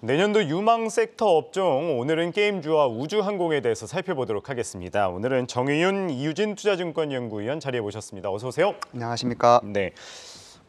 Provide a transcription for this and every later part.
내년도 유망 섹터 업종, 오늘은 게임주와 우주항공에 대해서 살펴보도록 하겠습니다. 오늘은 정의윤 이유진 투자증권 연구위원 자리에 모셨습니다. 어서 오세요. 안녕하십니까. 네.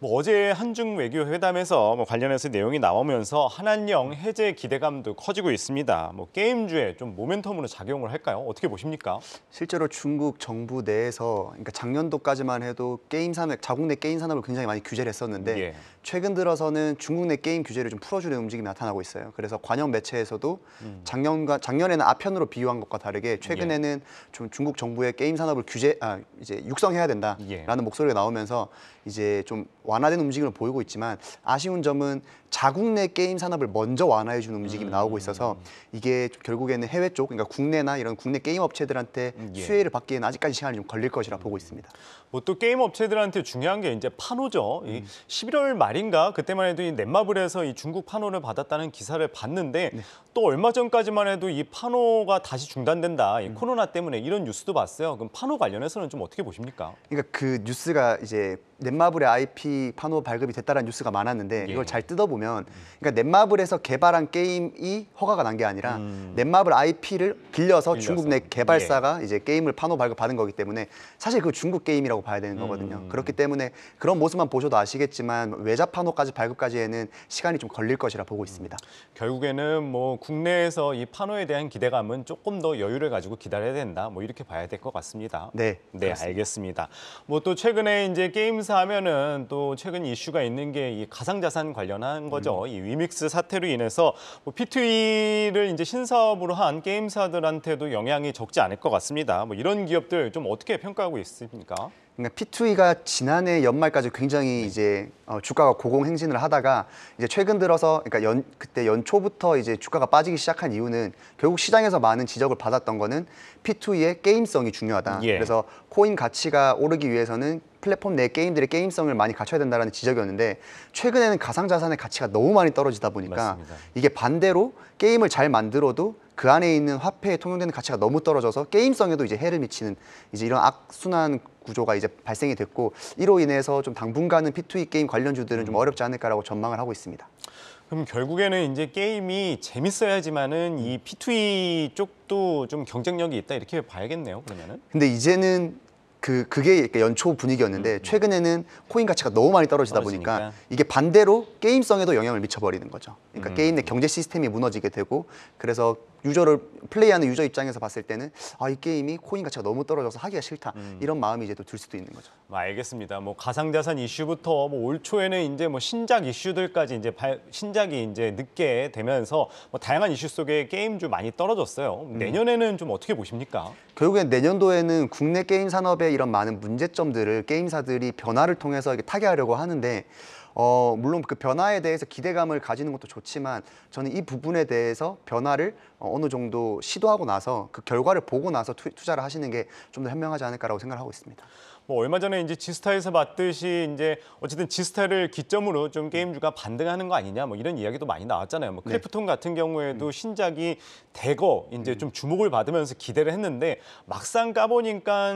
뭐 어제 한중 외교 회담에서 뭐 관련해서 내용이 나오면서 한한령 해제 기대감도 커지고 있습니다. 뭐 게임주에 좀 모멘텀으로 작용을 할까요? 어떻게 보십니까? 실제로 중국 정부 내에서 그러니까 작년도까지만 해도 게임 산업 자국 내 게임 산업을 굉장히 많이 규제를 했었는데 예. 최근 들어서는 중국 내 게임 규제를 좀 풀어주는 움직임이 나타나고 있어요. 그래서 관영 매체에서도 음. 작년과 작년에는 아편으로 비유한 것과 다르게 최근에는 예. 좀 중국 정부의 게임 산업을 규제 아 이제 육성해야 된다라는 예. 목소리가 나오면서 이제 좀 완화된 움직임을 보이고 있지만 아쉬운 점은 자국 내 게임 산업을 먼저 완화해 주는 움직임이 음. 나오고 있어서 이게 결국에는 해외 쪽 그러니까 국내나 이런 국내 게임 업체들한테 음, 예. 수혜를 받기에는 아직까지 시간이 좀 걸릴 것이라 음. 보고 있습니다. 뭐또 게임 업체들한테 중요한 게 이제 판호죠. 음. 이 11월 말인가 그때만 해도 이 넷마블에서 이 중국 판호를 받았다는 기사를 봤는데 네. 또 얼마 전까지만 해도 이 판호가 다시 중단된다. 이 음. 코로나 때문에 이런 뉴스도 봤어요. 그럼 판호 관련해서는 좀 어떻게 보십니까? 그러니까 그 뉴스가 이제 넷마블의 IP 판호 발급이 됐다는 뉴스가 많았는데 예. 이걸 잘 뜯어보면 보면 그러니까 넷마블에서 개발한 게임이 허가가 난 게 아니라 음. 넷마블 IP를 빌려서, 빌려서. 중국 내 개발사가 예. 이제 게임을 판호 발급받은 거기 때문에 사실 그 중국 게임이라고 봐야 되는 거거든요. 음. 그렇기 때문에 그런 모습만 보셔도 아시겠지만 외자 판호까지 발급까지에는 시간이 좀 걸릴 것이라 보고 있습니다. 음. 결국에는 뭐 국내에서 이 판호에 대한 기대감은 조금 더 여유를 가지고 기다려야 된다. 뭐 이렇게 봐야 될 것 같습니다. 네, 네 그렇습니다. 알겠습니다. 뭐 또 최근에 이제 게임사 하면은 또 최근 이슈가 있는 게 이 가상자산 관련한 거죠. 음. 이 위믹스 사태로 인해서 뭐 P2E를 이제 신사업으로 한 게임사들한테도 영향이 적지 않을 것 같습니다. 뭐 이런 기업들 좀 어떻게 평가하고 있습니까? 그러니까 P2E가 지난해 연말까지 굉장히 네. 이제 어, 주가가 고공행진을 하다가 이제 최근 들어서 그러니까 연, 그때 연초부터 이제 주가가 빠지기 시작한 이유는 결국 시장에서 많은 지적을 받았던 거는 P2E의 게임성이 중요하다. 예. 그래서 코인 가치가 오르기 위해서는 플랫폼 내 게임들의 게임성을 많이 갖춰야 된다는 지적이었는데 최근에는 가상자산의 가치가 너무 많이 떨어지다 보니까 맞습니다. 이게 반대로 게임을 잘 만들어도 그 안에 있는 화폐에 통용되는 가치가 너무 떨어져서 게임성에도 이제 해를 미치는 이제 이런 악순환 구조가 이제 발생이 됐고 이로 인해서 좀 당분간은 P2E 게임 관련주들은 좀 음. 어렵지 않을까라고 전망을 하고 있습니다. 그럼 결국에는 이제 게임이 재밌어야지만은 이 P2E 쪽도 좀 경쟁력이 있다 이렇게 봐야겠네요. 그러면은. 근데 이제는 그 그게 연초 분위기였는데 음. 최근에는 코인 가치가 너무 많이 떨어지다 떨어지니까. 보니까 이게 반대로 게임성에도 영향을 미쳐버리는 거죠. 그러니까 음. 게임 내 경제 시스템이 무너지게 되고 그래서 유저를 플레이하는 유저 입장에서 봤을 때는 아 이 게임이 코인 가치가 너무 떨어져서 하기가 싫다 음. 이런 마음이 이제 또들 수도 있는 거죠. 아, 알겠습니다. 뭐 가상자산 이슈부터 뭐 올 초에는 이제 뭐 신작 이슈들까지 이제 발, 신작이 이제 늦게 되면서 뭐 다양한 이슈 속에 게임주 많이 떨어졌어요. 음. 내년에는 좀 어떻게 보십니까? 결국엔 내년도에는 국내 게임 산업의 이런 많은 문제점들을 게임사들이 변화를 통해서 이렇게 타개하려고 하는데 어, 물론 그 변화에 대해서 기대감을 가지는 것도 좋지만 저는 이 부분에 대해서 변화를 어, 어느 정도 시도하고 나서 그 결과를 보고 나서 투, 투자를 하시는 게 좀 더 현명하지 않을까라고 생각하고 있습니다. 뭐 얼마 전에 이제 지스타에서 봤듯이 이제 어쨌든 지스타를 기점으로 좀 게임주가 반등하는 거 아니냐 뭐 이런 이야기도 많이 나왔잖아요. 뭐 네. 크래프톤 네. 같은 경우에도 음. 신작이 대거 이제 음. 좀 주목을 받으면서 기대를 했는데 막상 까보니까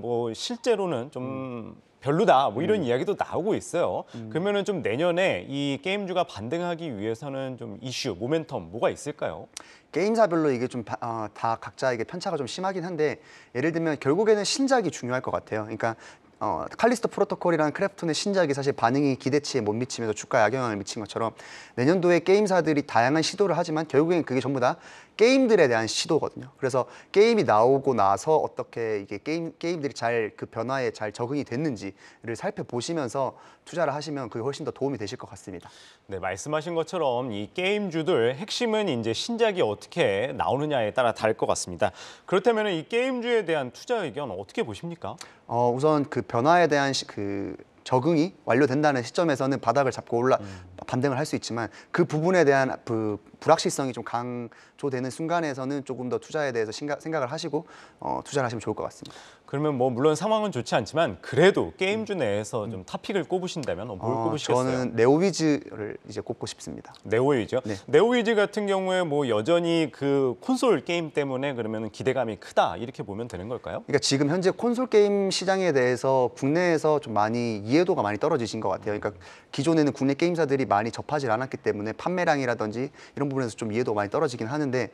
뭐 실제로는 좀 음. 별로다 뭐 이런 음. 이야기도 나오고 있어요. 음. 그러면은 좀 내년에 이 게임주가 반등하기 위해서는 좀 이슈, 모멘텀 뭐가 있을까요? 게임사별로 이게 좀다 어, 각자 이게 편차가 좀 심하긴 한데 예를 들면 결국에는 신작이 중요할 것 같아요. 그러니까 어, 칼리스토 프로토콜이라는 크래프톤의 신작이 사실 반응이 기대치에 못 미치면서 주가에 악영향을 미친 것처럼 내년도에 게임사들이 다양한 시도를 하지만 결국엔 그게 전부 다 게임들에 대한 시도거든요. 그래서 게임이 나오고 나서 어떻게 이게 게임 게임들이 잘 그 변화에 잘 적응이 됐는지를 살펴보시면서 투자를 하시면 그게 훨씬 더 도움이 되실 것 같습니다. 네, 말씀하신 것처럼 이 게임주들 핵심은 이제 신작이 어떻게 나오느냐에 따라 다를 것 같습니다. 그렇다면 이 게임주에 대한 투자 의견 어떻게 보십니까? 어, 우선 그 변화에 대한 시, 그 적응이 완료된다는 시점에서는 바닥을 잡고 올라 음. 반등을 할 수 있지만 그 부분에 대한 그 불확실성이 좀 강조되는 순간에서는 조금 더 투자에 대해서 생각을 하시고 어, 투자를 하시면 좋을 것 같습니다. 그러면 뭐 물론 상황은 좋지 않지만 그래도 게임주 음. 내에서 음. 좀 탑픽을 꼽으신다면 어, 뭘 어, 꼽으시겠어요? 저는 네오위즈를 이제 꼽고 싶습니다. 네오위즈요? 네. 네오위즈 같은 경우에 뭐 여전히 그 콘솔 게임 때문에 그러면 기대감이 크다 이렇게 보면 되는 걸까요? 그러니까 지금 현재 콘솔 게임 시장에 대해서 국내에서 좀 많이 이해도가 많이 떨어지신 것 같아요. 그러니까 기존에는 국내 게임사들이 많이 접하지 않았기 때문에 판매량이라든지 이런 이런 부분에서 좀 이해도 많이 떨어지긴 하는데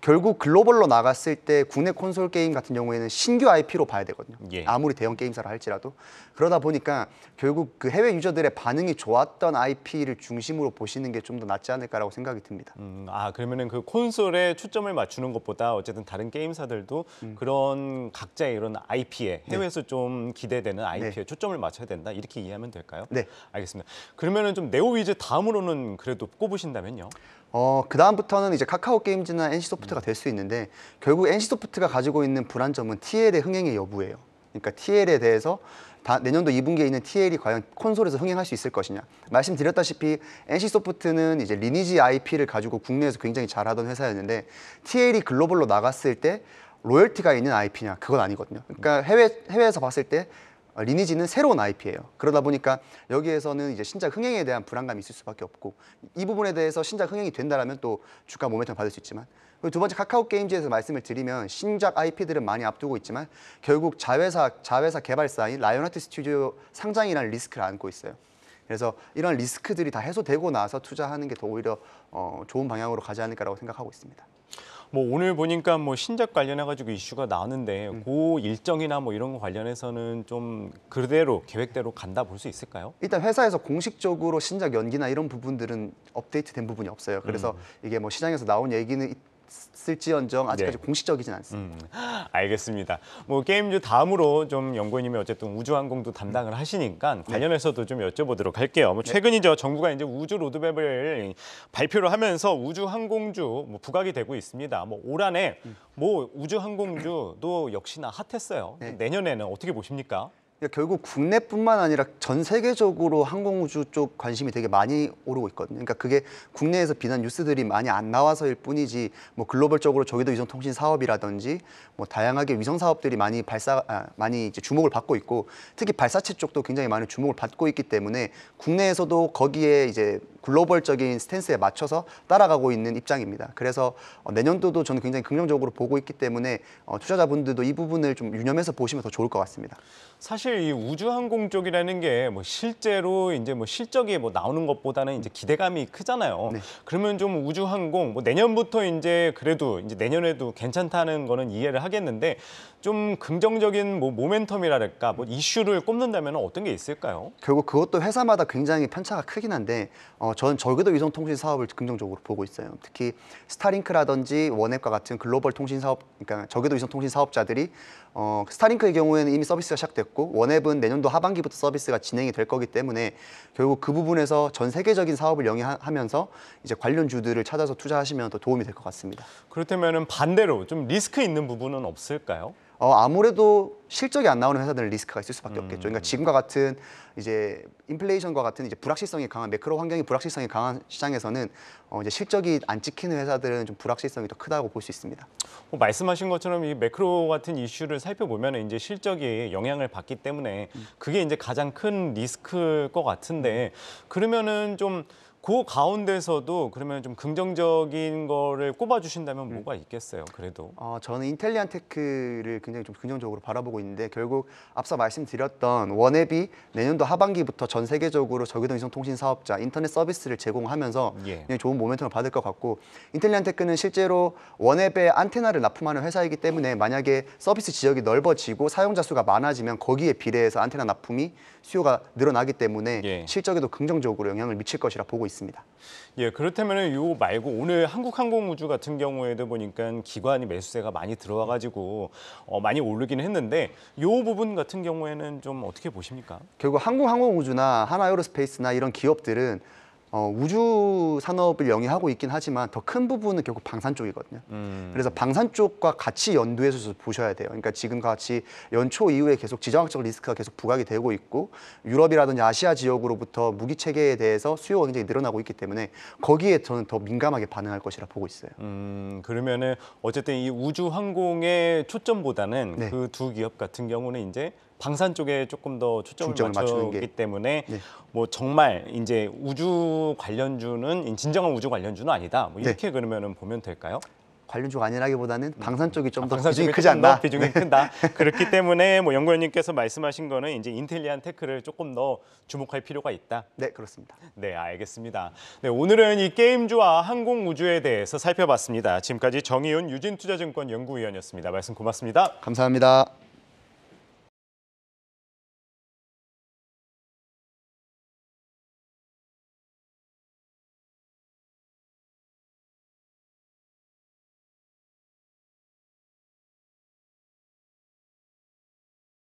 결국 글로벌로 나갔을 때 국내 콘솔 게임 같은 경우에는 신규 IP로 봐야 되거든요. 예. 아무리 대형 게임사를 할지라도 그러다 보니까 결국 그 해외 유저들의 반응이 좋았던 IP를 중심으로 보시는 게 좀 더 낫지 않을까라고 생각이 듭니다. 음, 아 그러면은 그 콘솔에 초점을 맞추는 것보다 어쨌든 다른 게임사들도 음. 그런 각자의 이런 IP에 네. 해외에서 네. 좀 기대되는 IP에 네. 초점을 맞춰야 된다 이렇게 이해하면 될까요? 네, 알겠습니다. 그러면은 좀 네오위즈 다음으로는 그래도 꼽으신다면요? 어, 그다음부터는 이제 카카오 게임즈나 NC소프트가 음. 될수 있는데 결국 NC소프트가 가지고 있는 불안점은 TL의 흥행의 여부예요. 그러니까 TL에 대해서 다, 내년도 2분기에 있는 TL이 과연 콘솔에서 흥행할 수 있을 것이냐. 말씀드렸다시피 NC소프트는 이제 리니지 IP를 가지고 국내에서 굉장히 잘하던 회사였는데 TL이 글로벌로 나갔을 때 로열티가 있는 IP냐 그건 아니거든요. 그러니까 해외 해외에서 봤을 때 아, 리니지는 새로운 IP예요. 그러다 보니까 여기에서는 이제 신작 흥행에 대한 불안감이 있을 수밖에 없고 이 부분에 대해서 신작 흥행이 된다라면 또 주가 모멘텀 받을 수 있지만 그리고 두 번째 카카오 게임즈에서 말씀을 드리면 신작 IP들은 많이 앞두고 있지만 결국 자회사 자회사 개발사인 라이온하트 스튜디오 상장이라는 리스크를 안고 있어요. 그래서 이런 리스크들이 다 해소되고 나서 투자하는 게 더 오히려 어, 좋은 방향으로 가지 않을까라고 생각하고 있습니다. 뭐 오늘 보니까 뭐 신작 관련해 가지고 이슈가 나오는데 음. 그 일정이나 뭐 이런 거 관련해서는 좀 그대로 계획대로 간다 볼 수 있을까요? 일단 회사에서 공식적으로 신작 연기나 이런 부분들은 업데이트된 부분이 없어요. 그래서 음. 이게 뭐 시장에서 나온 얘기는 쓸지언정 아직까지 네. 공식적이진 않습니다. 음, 알겠습니다. 뭐게임주 다음으로 좀 연구원님이 어쨌든 우주항공도 담당을 하시니까 네. 관련해서도 좀 여쭤보도록 할게요. 뭐 네. 최근이죠 정부가 이제 우주 로드맵을 발표를 하면서 우주항공주 뭐 부각이 되고 있습니다. 뭐 올한해 음. 뭐 우주항공주도 역시나 핫했어요. 네. 내년에는 어떻게 보십니까? 그러니까 결국 국내뿐만 아니라 전 세계적으로 항공우주 쪽 관심이 되게 많이 오르고 있거든요. 그러니까 그게 국내에서 비난 뉴스들이 많이 안 나와서일 뿐이지 뭐 글로벌적으로 저기도 위성통신 사업이라든지 뭐 다양하게 위성 사업들이 많이 발사 아, 많이 이제 주목을 받고 있고 특히 발사체 쪽도 굉장히 많은 주목을 받고 있기 때문에 국내에서도 거기에 이제 글로벌적인 스탠스에 맞춰서 따라가고 있는 입장입니다. 그래서 어, 내년도도 저는 굉장히 긍정적으로 보고 있기 때문에 어, 투자자분들도 이 부분을 좀 유념해서 보시면 더 좋을 것 같습니다. 사실 사실 이 우주항공 쪽이라는 게 뭐 실제로 이제 뭐 실적이 뭐 나오는 것보다는 이제 기대감이 크잖아요. 네. 그러면 좀 우주항공 뭐 내년부터 이제 그래도 이제 내년에도 괜찮다는 거는 이해를 하겠는데 좀 긍정적인 뭐 모멘텀이랄까 뭐 이슈를 꼽는다면 어떤 게 있을까요? 결국 그것도 회사마다 굉장히 편차가 크긴 한데 어, 저는 저궤도 위성 통신 사업을 긍정적으로 보고 있어요. 특히 스타링크라든지 원앱과 같은 글로벌 통신 사업, 그러니까 저궤도 위성 통신 사업자들이 어, 스타링크의 경우에는 이미 서비스가 시작됐고 원앱은 내년도 하반기부터 서비스가 진행이 될 거기 때문에 결국 그 부분에서 전 세계적인 사업을 영위하면서 이제 관련 주들을 찾아서 투자하시면 더 도움이 될 것 같습니다. 그렇다면 반대로 좀 리스크 있는 부분은 없을까요? 어, 아무래도 실적이 안 나오는 회사들은 리스크가 있을 수밖에 음. 없겠죠. 그러니까 음. 지금과 같은 이제 인플레이션과 같은 이제 불확실성이 강한 매크로 환경이 불확실성이 강한 시장에서는 어 이제 실적이 안 찍히는 회사들은 좀 불확실성이 더 크다고 볼 수 있습니다. 뭐 말씀하신 것처럼 이 매크로 같은 이슈를 살펴보면 이제 실적이 영향을 받기 때문에 음. 그게 이제 가장 큰 리스크일 것 같은데 그러면은 좀 그 가운데서도 그러면 좀 긍정적인 거를 꼽아주신다면 음. 뭐가 있겠어요, 그래도? 어, 저는 인텔리안 테크를 굉장히 좀 긍정적으로 바라보고 있는데 결국 앞서 말씀드렸던 원앱이 내년도 하반기부터 전 세계적으로 저기동 이성통신 사업자 인터넷 서비스를 제공하면서 예. 좋은 모멘텀을 받을 것 같고 인텔리안테크는 실제로 원앱에 안테나를 납품하는 회사이기 때문에 만약에 서비스 지역이 넓어지고 사용자 수가 많아지면 거기에 비례해서 안테나 납품이 수요가 늘어나기 때문에 예. 실적에도 긍정적으로 영향을 미칠 것이라 보고 있습니다. 예, 그렇다면 요 말고 오늘 한국항공우주 같은 경우에도 보니까 기관이 매수세가 많이 들어와가지고 어, 많이 오르기 했는데 요 부분 같은 경우에는 좀 어떻게 보십니까? 결국 한국항공우주나 하나에어로스페이스나 이런 기업들은 어, 우주 산업을 영위하고 있긴 하지만 더 큰 부분은 결국 방산 쪽이거든요. 음. 그래서 방산 쪽과 같이 연두해서 보셔야 돼요. 그러니까 지금 과 같이 연초 이후에 계속 지정학적 리스크가 계속 부각이 되고 있고 유럽이라든지 아시아 지역으로부터 무기 체계에 대해서 수요가 굉장히 늘어나고 있기 때문에 거기에 저는 더 민감하게 반응할 것이라 보고 있어요. 음, 그러면은 어쨌든 이 우주 항공의 초점보다는 네. 그두 기업 같은 경우는 이제 방산 쪽에 조금 더 초점을, 초점을 맞추기 게... 때문에 네. 뭐 정말 이제 우주 관련주는 진정한 우주 관련주는 아니다. 뭐 이렇게 네. 그러면은 보면 될까요? 관련주가 아니라기보다는 방산 쪽이 좀더 아, 비중이 크지 않나. 비중이 네. 큰다. 네. 그렇기 때문에 뭐 연구원님께서 말씀하신 거는 이제 인텔리안 테크를 조금 더 주목할 필요가 있다. 네, 그렇습니다. 네, 알겠습니다. 네, 오늘은 이 게임주와 항공 우주에 대해서 살펴봤습니다. 지금까지 정의윤 유진투자증권 연구위원이었습니다. 말씀 고맙습니다. 감사합니다.